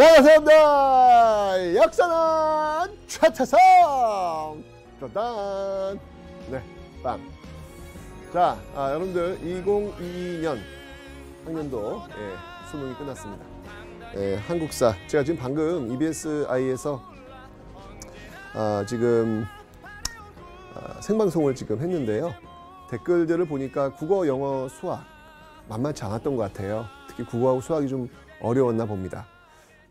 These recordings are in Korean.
네, 안녕하세요 네, 역사는 최태성 짜잔 네 빵. 자 아, 여러분들 2022년 학년도 예, 수능이 끝났습니다 예, 한국사 제가 지금 방금 EBSI에서 아, 지금 아, 생방송을 지금 했는데요 댓글들을 보니까 국어, 영어, 수학 만만치 않았던 것 같아요 특히 국어하고 수학이 좀 어려웠나 봅니다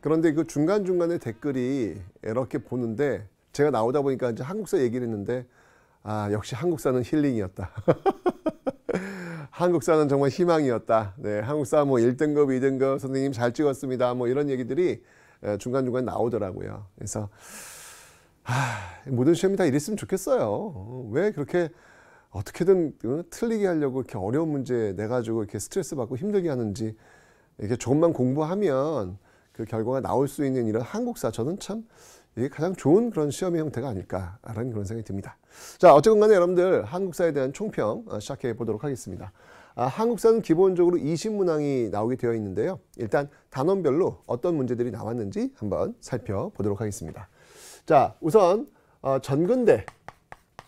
그런데 그 중간중간에 댓글이 이렇게 보는데 제가 나오다 보니까 이제 한국사 얘기를 했는데 아 역시 한국사는 힐링이었다. 한국사는 정말 희망이었다. 네, 한국사 뭐 1등급, 2등급 선생님 잘 찍었습니다. 뭐 이런 얘기들이 중간중간 나오더라고요. 그래서 아, 모든 시험이 다 이랬으면 좋겠어요. 왜 그렇게 어떻게든 그 틀리게 하려고 이렇게 어려운 문제 내 가지고 이렇게 스트레스 받고 힘들게 하는지 이렇게 조금만 공부하면 그 결과가 나올 수 있는 이런 한국사 저는 참 이게 가장 좋은 그런 시험의 형태가 아닐까라는 그런 생각이 듭니다. 자 어쨌건 간에 여러분들 한국사에 대한 총평 어, 시작해 보도록 하겠습니다. 아, 한국사는 기본적으로 20문항이 나오게 되어 있는데요. 일단 단원별로 어떤 문제들이 나왔는지 한번 살펴보도록 하겠습니다. 자 우선 어, 전근대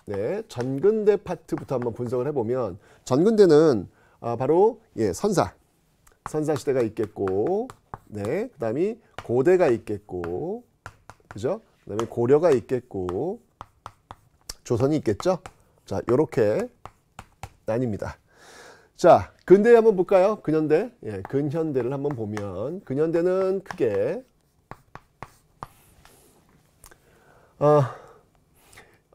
네, 전근대 파트부터 한번 분석을 해보면 전근대는 어, 바로 예, 선사 선사 시대가 있겠고 네, 그 다음이 고대가 있겠고, 그죠? 그 다음에 고려가 있겠고, 조선이 있겠죠? 자, 요렇게 나뉩니다. 자, 근대 한번 볼까요? 근현대. 예, 근현대를 한번 보면, 근현대는 크게, 어,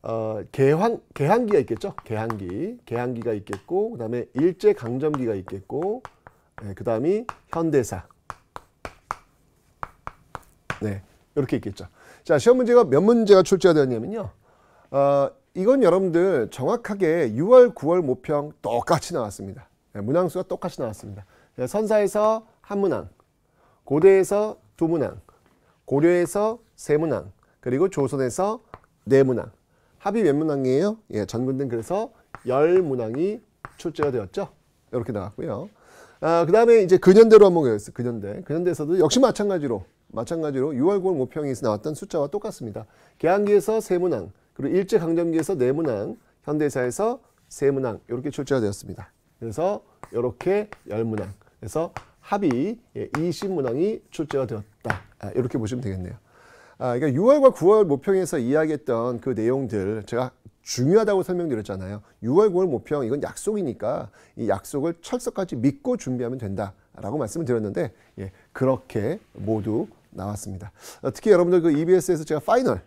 어, 개황, 개항기가 있겠죠? 개항기. 개항기가 있겠고, 그 다음에 일제강점기가 있겠고, 예, 그 다음이 현대사. 네, 이렇게 있겠죠. 자, 시험 문제가 몇 문제가 출제가 되었냐면요. 어, 이건 여러분들 정확하게 6월, 9월 모평 똑같이 나왔습니다. 네, 문항수가 똑같이 나왔습니다. 네, 선사에서 한 문항, 고대에서 두 문항, 고려에서 세 문항, 그리고 조선에서 네 문항. 합이 몇 문항이에요? 예, 전문등 그래서 열 문항이 출제가 되었죠. 이렇게 나왔고요. 아, 그 다음에 이제 근현대로 한번 가겠습니다. 근현대. 근현대에서도 역시 마찬가지로 마찬가지로 6월 9월 모평에서 나왔던 숫자와 똑같습니다. 계양기에서 세 문항, 그리고 일제강점기에서 네 문항, 현대사에서 세 문항 이렇게 출제가 되었습니다. 그래서 이렇게 열 문항, 그래서 합이 20문항이 예, 출제가 되었다. 이렇게 아, 보시면 되겠네요. 아, 그러니까 6월과 9월 모평에서 이야기했던 그 내용들 제가 중요하다고 설명드렸잖아요. 6월, 9월 모평 이건 약속이니까 이 약속을 철석까지 믿고 준비하면 된다라고 말씀을 드렸는데 예, 그렇게 모두 나왔습니다. 어, 특히 여러분들 그 EBS에서 제가 파이널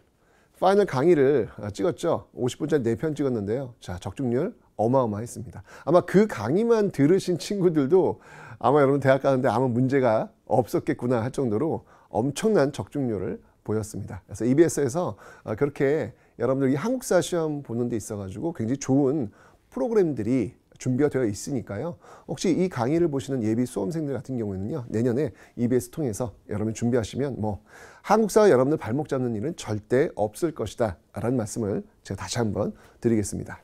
파이널 강의를 어, 찍었죠. 50분짜리 4편 찍었는데요. 자, 적중률 어마어마했습니다. 아마 그 강의만 들으신 친구들도 아마 여러분 대학 가는데 아무 문제가 없었겠구나 할 정도로 엄청난 적중률을 보였습니다. 그래서 EBS에서 어, 그렇게 여러분들이 한국사 시험 보는 데 있어가지고 굉장히 좋은 프로그램들이 준비가 되어 있으니까요. 혹시 이 강의를 보시는 예비 수험생들 같은 경우에는요. 내년에 EBS 통해서 여러분 준비하시면 뭐 한국사와 여러분들 발목 잡는 일은 절대 없을 것이다 라는 말씀을 제가 다시 한번 드리겠습니다.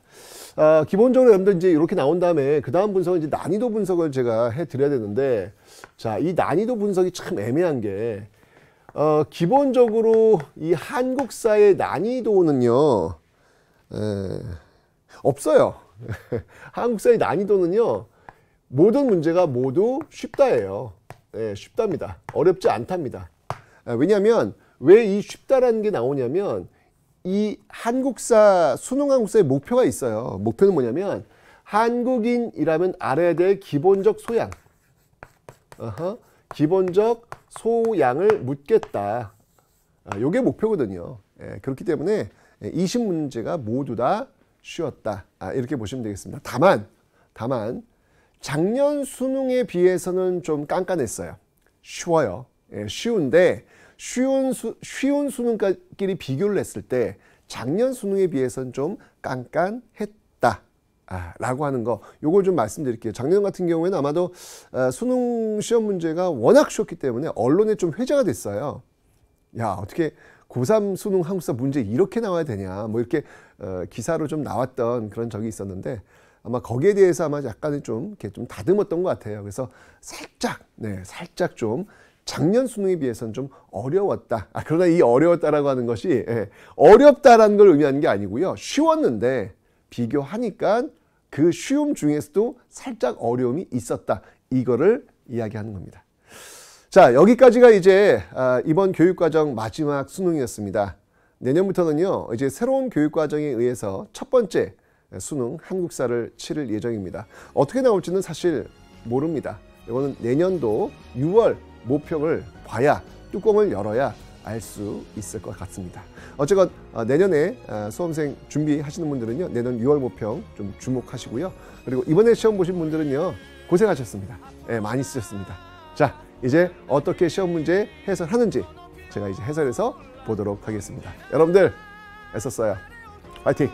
어, 기본적으로 여러분들 이제 이렇게 나온 다음에 그 다음 분석은 이제 난이도 분석을 제가 해드려야 되는데 자 이 난이도 분석이 참 애매한 게 어, 기본적으로 이 한국사의 난이도는요 에, 없어요. 한국사의 난이도는요. 모든 문제가 모두 쉽다예요. 네, 쉽답니다. 어렵지 않답니다. 아, 왜냐하면 왜 이 쉽다라는 게 나오냐면 이 한국사 수능한국사의 목표가 있어요. 목표는 뭐냐면 한국인이라면 알아야 될 기본적 소양 어허, 기본적 소양을 묻겠다. 이게 아, 목표거든요. 예, 그렇기 때문에 20문제가 모두 다 쉬었다 아, 이렇게 보시면 되겠습니다. 다만, 다만, 작년 수능에 비해서는 좀 깐깐했어요. 쉬워요. 예, 쉬운데, 쉬운, 수, 쉬운 수능끼리 비교를 했을 때, 작년 수능에 비해서는 좀 깐깐했다. 아, 라고 하는 거, 요걸 좀 말씀드릴게요. 작년 같은 경우에는 아마도 아, 수능 시험 문제가 워낙 쉬웠기 때문에 언론에 좀 회자가 됐어요. 야, 어떻게 고3 수능 한국사 문제 이렇게 나와야 되냐 뭐 이렇게 어, 기사로 좀 나왔던 그런 적이 있었는데 아마 거기에 대해서 아마 약간은 좀 이렇게 좀 다듬었던 것 같아요. 그래서 살짝 네 살짝 좀 작년 수능에 비해서는 좀 어려웠다. 아, 그러나 이 어려웠다라고 하는 것이 예, 어렵다라는 걸 의미하는 게 아니고요. 쉬웠는데 비교하니까 그 쉬움 중에서도 살짝 어려움이 있었다. 이거를 이야기하는 겁니다. 자 여기까지가 이제 아, 이번 교육과정 마지막 수능이었습니다. 내년부터는요 이제 새로운 교육과정에 의해서 첫 번째 수능 한국사를 치를 예정입니다. 어떻게 나올지는 사실 모릅니다. 이거는 내년도 6월 모평을 봐야 뚜껑을 열어야 알 수 있을 것 같습니다. 어쨌건 어, 내년에 어, 수험생 준비하시는 분들은요 내년 6월 모평 좀 주목하시고요. 그리고 이번에 시험 보신 분들은요 고생하셨습니다. 네, 많이 쓰셨습니다. 자. 이제 어떻게 시험 문제 해설하는지 제가 이제 해설해서 보도록 하겠습니다. 여러분들 애썼어요. 화이팅!